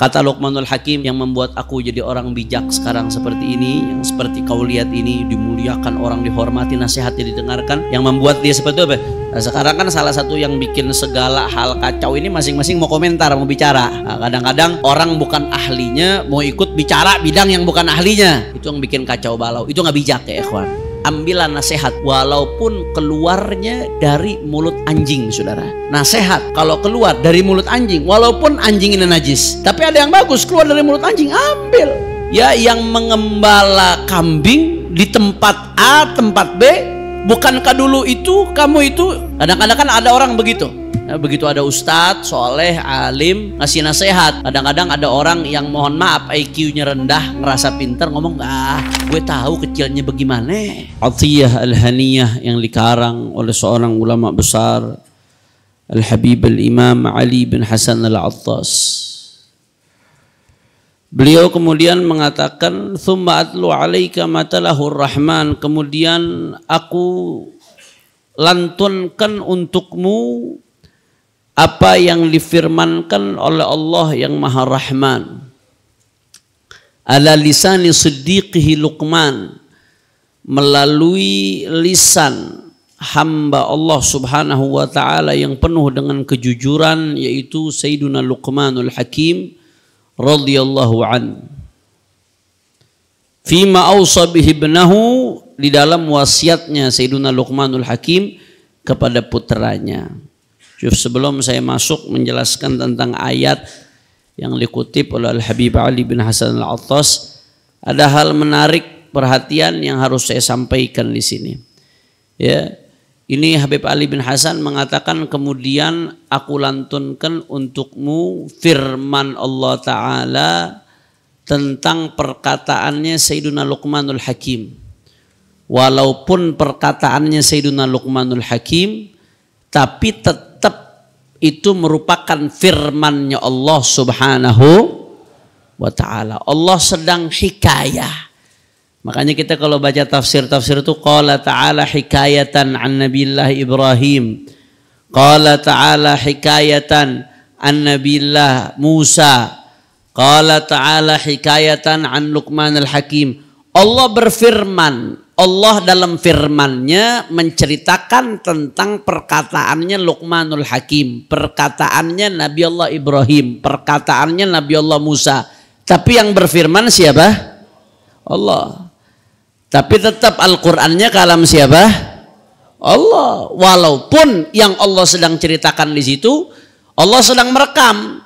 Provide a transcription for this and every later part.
Kata Luqmanul Hakim yang membuat aku jadi orang bijak sekarang seperti ini, yang seperti kau lihat ini dimuliakan orang dihormati, nasihatnya didengarkan, yang membuat dia seperti apa? Nah, sekarang kan salah satu yang bikin segala hal kacau ini masing-masing mau komentar, mau bicara. kadang nah, kadang-kadang orang bukan ahlinya mau ikut bicara bidang yang bukan ahlinya. Itu yang bikin kacau balau. Itu nggak bijak ya, ikhwan ambillah nasihat walaupun keluarnya dari mulut anjing saudara nasihat kalau keluar dari mulut anjing walaupun anjing ini najis tapi ada yang bagus keluar dari mulut anjing ambil ya yang mengembala kambing di tempat A tempat B bukankah dulu itu kamu itu kadang-kadang kan ada orang begitu Eh, begitu ada ustadz, soleh, alim, ngasih nasihat. Kadang-kadang ada orang yang mohon maaf IQ-nya rendah, ngerasa pinter, ngomong, ah gue tahu kecilnya bagaimana. Atiyah Al-Haniyah yang dikarang oleh seorang ulama besar, Al-Habib Al-Imam Ali bin Hasan Al-Attas. Beliau kemudian mengatakan, "Tsumma atlu 'alaika matalahur rahman." Kemudian aku lantunkan untukmu apa yang difirmankan oleh Allah yang Maha Rahman ala lisani siddiqihi Luqman melalui lisan hamba Allah Subhanahu wa taala yang penuh dengan kejujuran yaitu Sayyiduna Luqmanul Hakim radhiyallahu an. Fima awsa bihi ibnahu di dalam wasiatnya Sayyiduna Luqmanul Hakim kepada putranya sebelum saya masuk menjelaskan tentang ayat yang dikutip oleh Al-Habib Ali bin Hasan Al-Attas, ada hal menarik perhatian yang harus saya sampaikan di sini. Ya, ini Habib Ali bin Hasan mengatakan kemudian aku lantunkan untukmu firman Allah Ta'ala tentang perkataannya Sayyiduna Luqmanul Hakim. Walaupun perkataannya Sayyiduna Luqmanul Hakim, tapi tetap itu merupakan firmannya Allah subhanahu wa ta'ala. Allah sedang hikayah. Makanya kita kalau baca tafsir-tafsir itu qala ta'ala hikayatan an nabilah Ibrahim. Qala ta'ala hikayatan an nabilah Musa. Qala ta'ala hikayatan an Luqman al-Hakim. Allah berfirman Allah dalam firmannya menceritakan tentang perkataannya Luqmanul Hakim, perkataannya Nabi Allah Ibrahim, perkataannya Nabi Allah Musa. Tapi yang berfirman siapa? Allah. Tapi tetap Al-Qur'annya kalam siapa? Allah. Walaupun yang Allah sedang ceritakan di situ Allah sedang merekam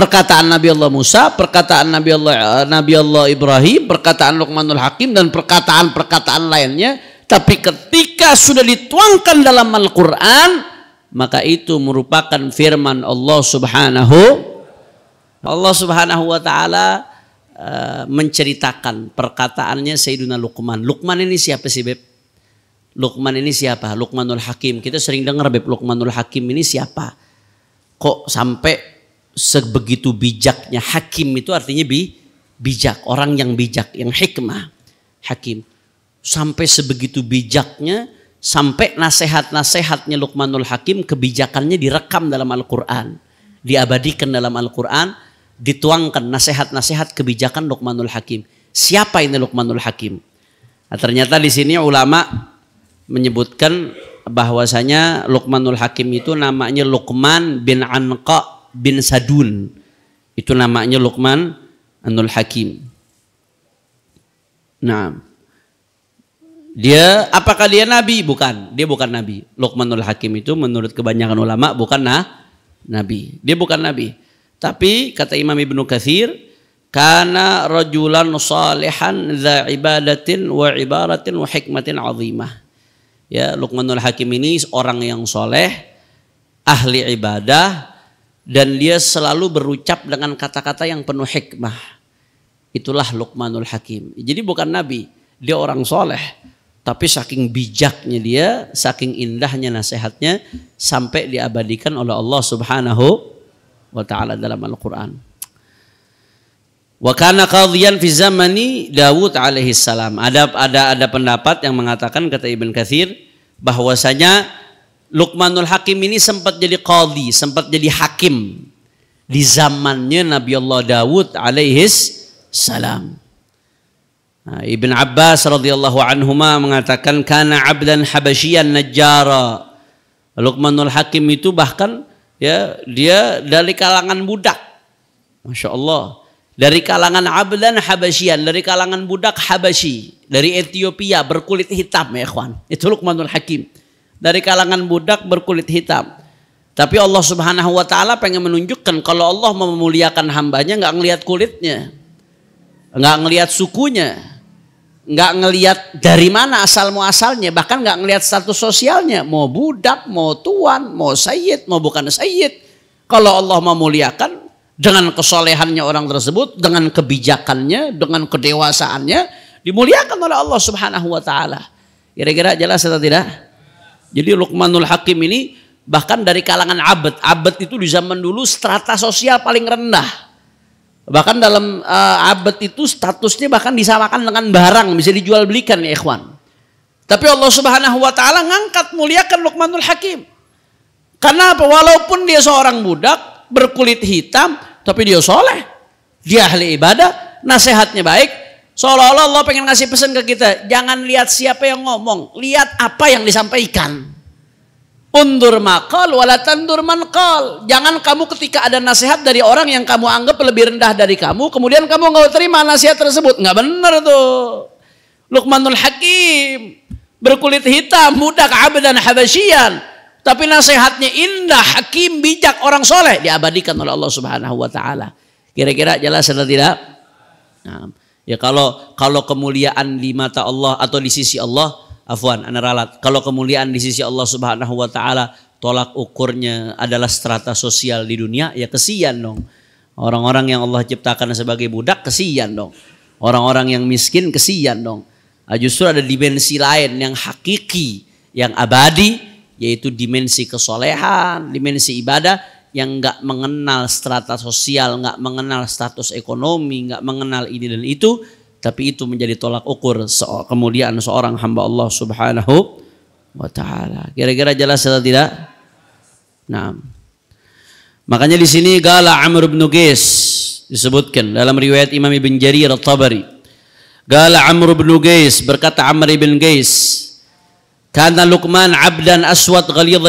perkataan Nabi Allah Musa, perkataan Nabi Allah eh, Nabi Allah Ibrahim, perkataan Luqmanul Hakim dan perkataan-perkataan lainnya, tapi ketika sudah dituangkan dalam Al-Qur'an, maka itu merupakan firman Allah Subhanahu Allah Subhanahu wa taala eh, menceritakan perkataannya Sayyidina Luqman. Luqman ini siapa sih, Beb? Luqman ini siapa? Luqmanul Hakim. Kita sering dengar Beb Luqmanul Hakim ini siapa? Kok sampai sebegitu bijaknya hakim itu artinya bi, bijak, orang yang bijak, yang hikmah, hakim. Sampai sebegitu bijaknya, sampai nasihat-nasihatnya Luqmanul Hakim kebijakannya direkam dalam Al-Qur'an, diabadikan dalam Al-Qur'an, dituangkan nasihat-nasihat kebijakan Luqmanul Hakim. Siapa ini Luqmanul Hakim? Nah, ternyata di sini ulama menyebutkan bahwasanya Luqmanul Hakim itu namanya Luqman bin Anqa bin Sadun. Itu namanya Luqman Anul Hakim. Nah, dia apakah dia nabi? Bukan, dia bukan nabi. Luqmanul Hakim itu menurut kebanyakan ulama bukan nah, nabi. Dia bukan nabi. Tapi kata Imam Ibnu Katsir, karena rajulan salihan za ibadatin wa ibaratin wa hikmatin azimah. Ya, Luqmanul Hakim ini orang yang soleh, ahli ibadah, dan dia selalu berucap dengan kata-kata yang penuh hikmah. Itulah Luqmanul Hakim. Jadi bukan Nabi, dia orang soleh. Tapi saking bijaknya dia, saking indahnya nasihatnya, sampai diabadikan oleh Allah subhanahu wa ta'ala dalam Al-Quran. Wa kana fi zamani Dawud alaihi Ada ada ada pendapat yang mengatakan kata Ibn Kathir bahwasanya Lukmanul Hakim ini sempat jadi qadhi, sempat jadi hakim di zamannya Nabi Allah Dawud alaihis salam. Nah, Ibn Abbas radhiyallahu anhuma mengatakan karena abdan habasyian najara. Lukmanul Hakim itu bahkan ya dia dari kalangan budak. Masya Allah. Dari kalangan abdan habasyian, dari kalangan budak habasyi, dari Ethiopia berkulit hitam ya ikhwan. Itu Lukmanul Hakim dari kalangan budak berkulit hitam. Tapi Allah Subhanahu wa taala pengen menunjukkan kalau Allah memuliakan hambanya nggak ngelihat kulitnya. nggak ngelihat sukunya. nggak ngelihat dari mana asal muasalnya, bahkan nggak ngelihat status sosialnya, mau budak, mau tuan, mau sayyid, mau bukan sayyid. Kalau Allah memuliakan dengan kesolehannya orang tersebut, dengan kebijakannya, dengan kedewasaannya, dimuliakan oleh Allah Subhanahu wa taala. Kira-kira jelas atau tidak? Jadi Luqmanul Hakim ini bahkan dari kalangan abad. Abad itu di zaman dulu strata sosial paling rendah. Bahkan dalam uh, abad itu statusnya bahkan disamakan dengan barang, bisa dijual belikan ya ikhwan. Tapi Allah Subhanahu wa taala ngangkat muliakan Luqmanul Hakim. Karena apa? Walaupun dia seorang budak berkulit hitam, tapi dia soleh. Dia ahli ibadah, nasihatnya baik, Seolah-olah Allah pengen ngasih pesan ke kita, jangan lihat siapa yang ngomong, lihat apa yang disampaikan. Undur makal walatan durman kal. Jangan kamu ketika ada nasihat dari orang yang kamu anggap lebih rendah dari kamu, kemudian kamu nggak terima nasihat tersebut, nggak benar tuh. Luqmanul Hakim berkulit hitam, muda keabadan Habasyian, tapi nasihatnya indah, hakim, bijak, orang soleh diabadikan oleh Allah Subhanahu wa taala. Kira-kira jelas atau tidak? Nah, Ya kalau kalau kemuliaan di mata Allah atau di sisi Allah, afwan, ana ralat. Kalau kemuliaan di sisi Allah Subhanahu wa taala tolak ukurnya adalah strata sosial di dunia, ya kesian dong. Orang-orang yang Allah ciptakan sebagai budak kesian dong. Orang-orang yang miskin kesian dong. Ah, justru ada dimensi lain yang hakiki, yang abadi, yaitu dimensi kesolehan, dimensi ibadah yang nggak mengenal strata sosial, nggak mengenal status ekonomi, nggak mengenal ini dan itu, tapi itu menjadi tolak ukur kemuliaan seorang hamba Allah Subhanahu wa taala. Kira-kira jelas atau tidak? Nah. Makanya di sini gala Amr bin Qais disebutkan dalam riwayat Imam Ibn Jarir At-Tabari. Gala Amr bin Qais berkata Amr bin Qais كان abdan aswad أسود غليظ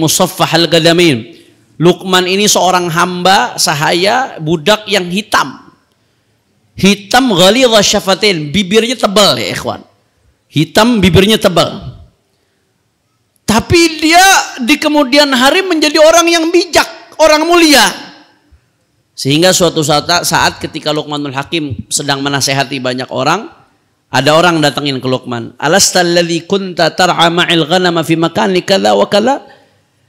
musaffah al-qadamin. Lukman ini seorang hamba sahaya budak yang hitam. Hitam ghalidha syafatin, bibirnya tebal ya ikhwan. Hitam bibirnya tebal. Tapi dia di kemudian hari menjadi orang yang bijak, orang mulia. Sehingga suatu saat, saat ketika Luqmanul Hakim sedang menasehati banyak orang, ada orang datangin ke Luqman. Alastalladzi kunta tar'a ma'il ghanama fi makani kala wa kala?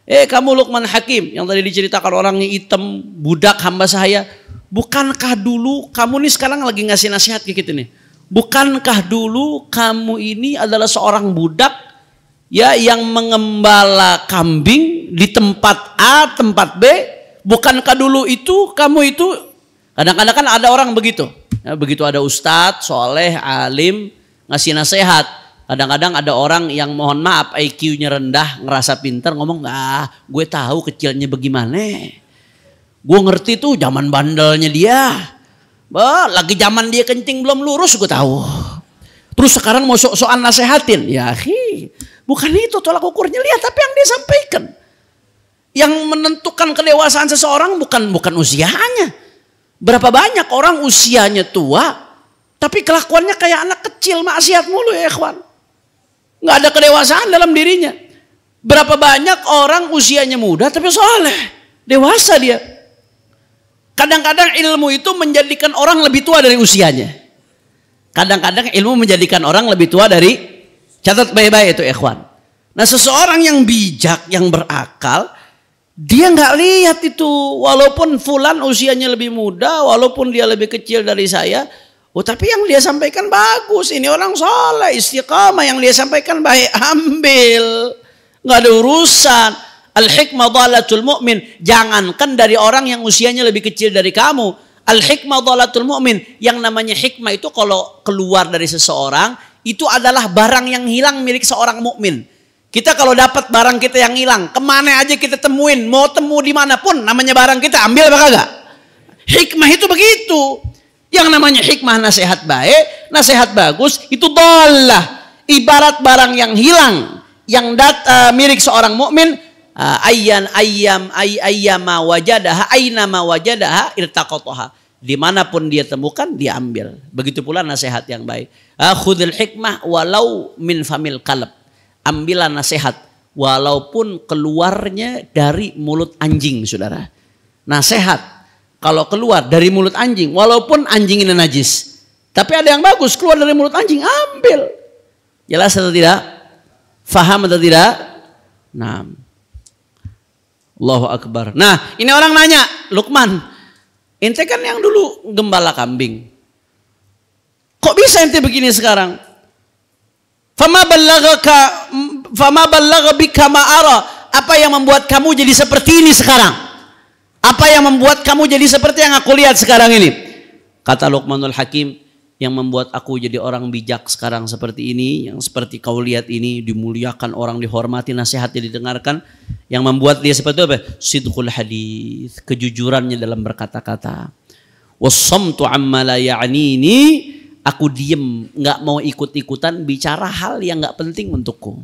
Eh kamu Lukman Hakim yang tadi diceritakan orangnya hitam, budak hamba saya. Bukankah dulu kamu ini sekarang lagi ngasih nasihat ke kita nih. Bukankah dulu kamu ini adalah seorang budak ya yang mengembala kambing di tempat A, tempat B? Bukankah dulu itu kamu itu kadang-kadang kan ada orang begitu. Ya, begitu ada ustadz, soleh, alim ngasih nasihat Kadang-kadang ada orang yang mohon maaf IQ-nya rendah, ngerasa pinter, ngomong ah gue tahu kecilnya bagaimana. Gue ngerti tuh zaman bandelnya dia. Bah, lagi zaman dia kencing belum lurus gue tahu. Terus sekarang mau sok-sokan nasehatin. Ya hi, bukan itu tolak ukurnya lihat tapi yang dia sampaikan. Yang menentukan kedewasaan seseorang bukan bukan usianya. Berapa banyak orang usianya tua tapi kelakuannya kayak anak kecil maksiat mulu ya ikhwan nggak ada kedewasaan dalam dirinya. Berapa banyak orang usianya muda tapi soleh, dewasa dia. Kadang-kadang ilmu itu menjadikan orang lebih tua dari usianya. Kadang-kadang ilmu menjadikan orang lebih tua dari catat baik-baik itu ikhwan. Nah seseorang yang bijak, yang berakal, dia nggak lihat itu walaupun fulan usianya lebih muda, walaupun dia lebih kecil dari saya, Oh tapi yang dia sampaikan bagus, ini orang soleh, istiqamah yang dia sampaikan baik, ambil. Nggak ada urusan. Al-hikmah dhalatul mu'min. Jangankan dari orang yang usianya lebih kecil dari kamu. Al-hikmah dhalatul mu'min. Yang namanya hikmah itu kalau keluar dari seseorang, itu adalah barang yang hilang milik seorang mu'min Kita kalau dapat barang kita yang hilang, kemana aja kita temuin, mau temu dimanapun, namanya barang kita ambil apa kagak? Hikmah itu begitu. Yang namanya hikmah nasihat baik, nasihat bagus, itu dolah. Ibarat barang yang hilang, yang dat, uh, milik seorang mukmin uh, eh, ayam ayyam ay ayyama wajadaha ainama wajadaha irtaqataha dimanapun dia temukan dia ambil begitu pula nasihat yang baik uh, eh, khudil hikmah walau min famil kalb ambillah nasihat walaupun keluarnya dari mulut anjing saudara nasihat kalau keluar dari mulut anjing, walaupun anjing ini najis, tapi ada yang bagus keluar dari mulut anjing, ambil. Jelas atau tidak? Faham atau tidak? Nah. Allahu Akbar. Nah, ini orang nanya, Lukman, ente kan yang dulu gembala kambing. Kok bisa ente begini sekarang? Fama ballagaka fama ballaga bika ma'ara. Apa yang membuat kamu jadi seperti ini sekarang? Apa yang membuat kamu jadi seperti yang aku lihat sekarang ini? Kata Luqmanul Hakim, yang membuat aku jadi orang bijak sekarang seperti ini, yang seperti kau lihat ini, dimuliakan orang, dihormati, nasihatnya didengarkan. Yang membuat dia seperti itu apa? Sidhul hadith, kejujurannya dalam berkata-kata. Wassamtu amma la ya'nini, aku diem, gak mau ikut-ikutan bicara hal yang gak penting untukku.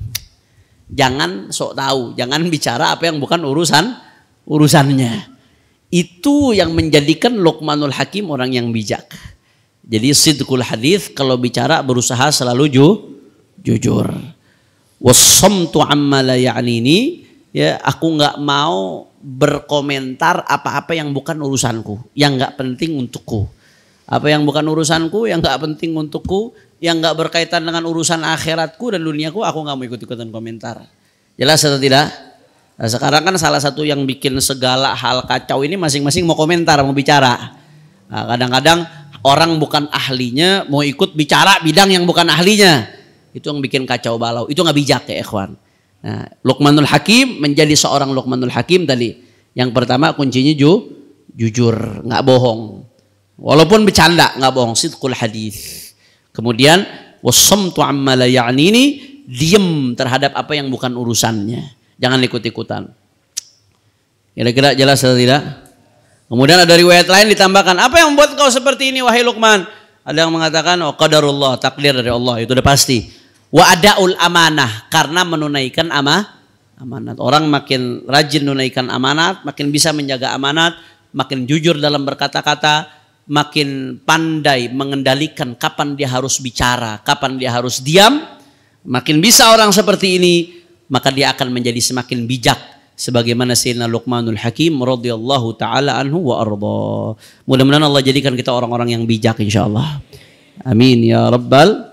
Jangan sok tahu, jangan bicara apa yang bukan urusan urusannya. Itu yang menjadikan Luqmanul Hakim orang yang bijak. Jadi sidkul hadith kalau bicara berusaha selalu ju, jujur. Wassamtu amma la ya'nini ya aku nggak mau berkomentar apa-apa yang bukan urusanku, yang nggak penting untukku. Apa yang bukan urusanku, yang nggak penting untukku, yang nggak berkaitan dengan urusan akhiratku dan duniaku, aku nggak mau ikut-ikutan komentar. Jelas atau tidak? Nah, sekarang kan salah satu yang bikin segala hal kacau ini masing-masing mau komentar, mau bicara. kadang nah, kadang-kadang orang bukan ahlinya mau ikut bicara bidang yang bukan ahlinya. Itu yang bikin kacau balau. Itu nggak bijak ya ikhwan. Nah, Luqmanul Hakim menjadi seorang Luqmanul Hakim tadi. Yang pertama kuncinya ju, jujur, nggak bohong. Walaupun bercanda, nggak bohong. Sidkul hadis. Kemudian wasamtu amma la ya'nini, diem terhadap apa yang bukan urusannya. Jangan ikut-ikutan. Kira-kira jelas atau tidak? Kemudian ada riwayat lain ditambahkan, apa yang membuat kau seperti ini wahai Luqman? Ada yang mengatakan, oh qadarullah, takdir dari Allah, itu udah pasti. Wa adaul amanah, karena menunaikan amanah. amanat. Orang makin rajin menunaikan amanat, makin bisa menjaga amanat, makin jujur dalam berkata-kata, makin pandai mengendalikan kapan dia harus bicara, kapan dia harus diam, makin bisa orang seperti ini maka dia akan menjadi semakin bijak sebagaimana Sayyidina Luqmanul Hakim radhiyallahu taala anhu wa arda. Mudah-mudahan Allah jadikan kita orang-orang yang bijak insyaallah. Amin ya rabbal